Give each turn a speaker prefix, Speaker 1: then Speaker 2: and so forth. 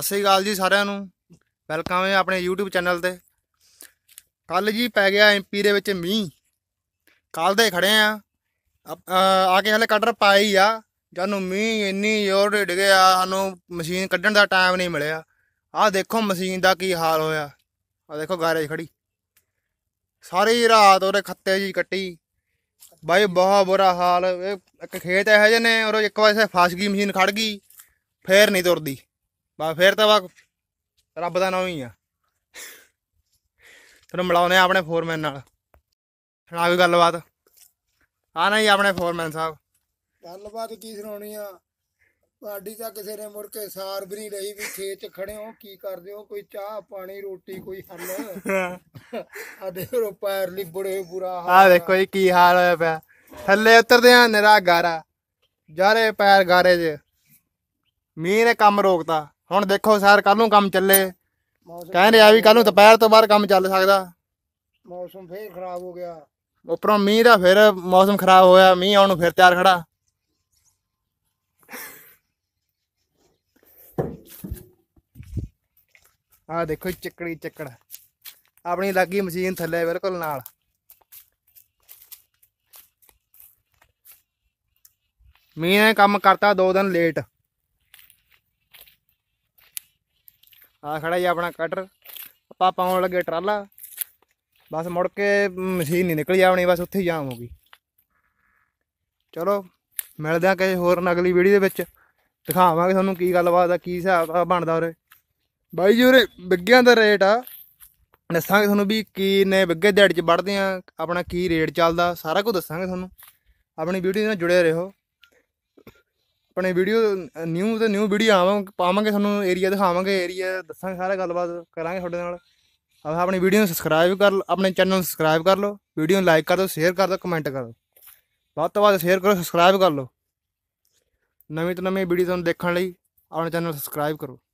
Speaker 1: ਸਤਿ ਸ੍ਰੀ ਅਕਾਲ ਜੀ ਸਾਰਿਆਂ ਨੂੰ ਵੈਲਕਮ ਹੈ ਆਪਣੇ YouTube ਚੈਨਲ ਤੇ ਕੱਲ ਜੀ ਪੈ ਗਿਆ ਐਮਪੀ ਦੇ ਵਿੱਚ ਮੀਂਹ ਕੱਲ ਦੇ ਖੜੇ ਆ ਆ ਕੇ ਹਲੇ ਕਟਰ ਪਾਈ ਆ ਜਾਨੂੰ ਮੀਂਹ ਇੰਨੀ ਜ਼ੋਰ ਡਿੱਗ ਗਿਆ ਸਾਨੂੰ ਮਸ਼ੀਨ ਕੱਢਣ ਦਾ ਟਾਈਮ ਨਹੀਂ ਮਿਲਿਆ ਆ ਦੇਖੋ ਮਸ਼ੀਨ ਦਾ ਕੀ ਹਾਲ ਹੋਇਆ ਆ ਦੇਖੋ ਗਾਰੇਜ ਖੜੀ ਸਾਰੀ ਰਾਤ ਉਹਦੇ ਖੱਤੇ ਜੀ ਕੱਟੀ ਬਾਈ ਬਹੁਤ ਬੁਰਾ ਹਾਲ ਇੱਕ ਖੇਤ ਇਹੋ ਜਿਹੇ ਨੇ ਔਰ ਇੱਕ ਵਾਰ ਫਸ ਗਈ ਮਸ਼ੀਨ ਖੜ ਗਈ ਫੇਰ ਨਹੀਂ ਤੁਰਦੀ ਬਾ ਫੇਰ ਤਾਂ ਵਾ ਰੱਬ ਦਾ ਨਾਮ ਹੀ ਆ ਤੁਹਾਨੂੰ ਮਿਲਾਉਨੇ ਆਪਣੇ ਫੋਰਮੈਨ ਨਾਲ ਸੁਣਾ ਕੋਈ ਗੱਲਬਾਤ ਆ ਨਾ ਜੀ ਆਪਣੇ ਫੋਰਮੈਨ ਸਾਹਿਬ
Speaker 2: ਗੱਲਬਾਤ ਕੀ ਸੁਣਾਉਣੀ ਆ ਬਾਡੀ ਤਾਂ ਕਿਸੇ ਨੇ ਮੁੜ ਕੇ ਸਾਰ ਵੀ ਨਹੀਂ ਰਹੀ ਵੀ ਖੇਤ 'ਚ ਖੜੇ ਹੋ ਕੀ ਕਰਦੇ ਹੋ ਕੋਈ ਚਾਹ ਪਾਣੀ ਰੋਟੀ ਕੋਈ ਹੱਲ ਆ ਦੇਖੋ ਪੈਰ ਲਈ ਬੜੇ ਬੁਰਾ ਹਾਲ
Speaker 1: ਆ ਦੇਖੋ ਜੀ ਕੀ ਹਾਲ ਹੋਇਆ ਪਿਆ ਥੱਲੇ ਉਤਰਦੇ ਆ ਨਿਰਾ ਗਾਰਾ ਜਾਰੇ ਪੈਰ ਗਾਰੇ ਜੇ ਮੀਂਹ ਨੇ ਕੰਮ ਰੋਕਤਾ ਹੁਣ ਦੇਖੋ ਸਰ ਕੱਲ ਨੂੰ ਕੰਮ ਚੱਲੇ ਕਹਿੰਦੇ ਆ ਵੀ ਕੱਲ ਨੂੰ ਦੁਪਹਿਰ ਤੋਂ ਬਾਅਦ ਕੰਮ ਚੱਲ ਸਕਦਾ
Speaker 2: ਮੌਸਮ ਫੇਰ ਖਰਾਬ ਹੋ ਗਿਆ
Speaker 1: ਉਪਰੋਂ ਮੀਂਹ ਦਾ ਫਿਰ ਮੌਸਮ ਖਰਾਬ ਹੋਇਆ ਮੀਂਹ ਆਉਣ ਨੂੰ ਫਿਰ ਤਿਆਰ ਖੜਾ ਆ ਦੇਖੋ ਚੱਕੜੀ ਚੱਕੜ ਆਪਣੀ ਲੱਗੀ ਮਸ਼ੀਨ ਥੱਲੇ ਬਿਲਕੁਲ ਨਾਲ ਮੀਂਹ ਨੇ ਕੰਮ ਕਰਤਾ 2 ਦਿਨ ਲੇਟ ਆ ਖੜਾ ਜੀ ਆਪਣਾ ਕਟਰ ਆਪਾਂ ਪਾਉਣ ਲੱਗੇ ਟਰਾਲਾ ਬਸ ਮੁੜ ਕੇ ਮਸ਼ੀਨ ਨਹੀਂ ਨਿਕਲ ਜਾਣੀ ਬਸ ਉੱਥੇ ਜਾਮ ਹੋ ਗਈ ਚਲੋ ਮਿਲਦੇ ਆ ਕਿਸੇ ਹੋਰ ਅਗਲੀ ਵੀਡੀਓ ਦੇ ਵਿੱਚ ਦਿਖਾਵਾਂਗੇ ਤੁਹਾਨੂੰ ਕੀ ਗੱਲਬਾਤ ਆ ਕੀ ਹਿਸਾਬ ਬਣਦਾ ਉਰੇ ਬਾਈ ਜੀ ਉਰੇ ਵਿੱਗਿਆਂ ਦਾ ਰੇਟ ਆ ਦੱਸਾਂਗੇ ਤੁਹਾਨੂੰ ਵੀ ਕੀ ਨੇ ਵਿੱਗੇ ਦਿਹਾੜੀ ਚ ਵੜਦੇ ਆ ਆਪਣਾ ਕੀ ਰੇਟ ਚੱਲਦਾ ਸਾਰਾ ਕੁਝ ਦੱਸਾਂਗੇ ਤੁਹਾਨੂੰ ਆਪਣੀ ਵੀਡੀਓ ਨਾਲ ਜੁੜੇ ਰਹੋ ਆਪਣੇ ਵੀਡੀਓ ਨਿਊ ਤੇ ਨਿਊ ਵੀਡੀਓ ਆਵਾਂ ਪਾਵਾਂਗੇ ਤੁਹਾਨੂੰ ਏਰੀਆ ਦਿਖਾਵਾਂਗੇ ਏਰੀਆ ਦੱਸਾਂਗੇ ਸਾਰਾ ਗੱਲਬਾਤ ਕਰਾਂਗੇ ਤੁਹਾਡੇ ਨਾਲ ਆਪਣੀ ਵੀਡੀਓ ਨੂੰ ਸਬਸਕ੍ਰਾਈਬ ਕਰ ਆਪਣੇ ਚੈਨਲ ਨੂੰ ਸਬਸਕ੍ਰਾਈਬ ਕਰ ਲਓ ਵੀਡੀਓ ਨੂੰ ਲਾਈਕ ਕਰ ਦਿਓ ਸ਼ੇਅਰ ਕਰ ਦਿਓ ਕਮੈਂਟ ਕਰ ਦਿਓ ਵੱਧ ਤੋਂ ਵੱਧ ਸ਼ੇਅਰ ਕਰੋ ਸਬਸਕ੍ਰਾਈਬ ਕਰ ਲਓ ਨਵੀਂ ਤੋਂ ਨਵੀਂ ਵੀਡੀਓ ਤੁਹਾਨੂੰ ਦੇਖਣ ਲਈ ਆਪਣੇ ਚੈਨਲ ਸਬਸਕ੍ਰਾਈਬ ਕਰੋ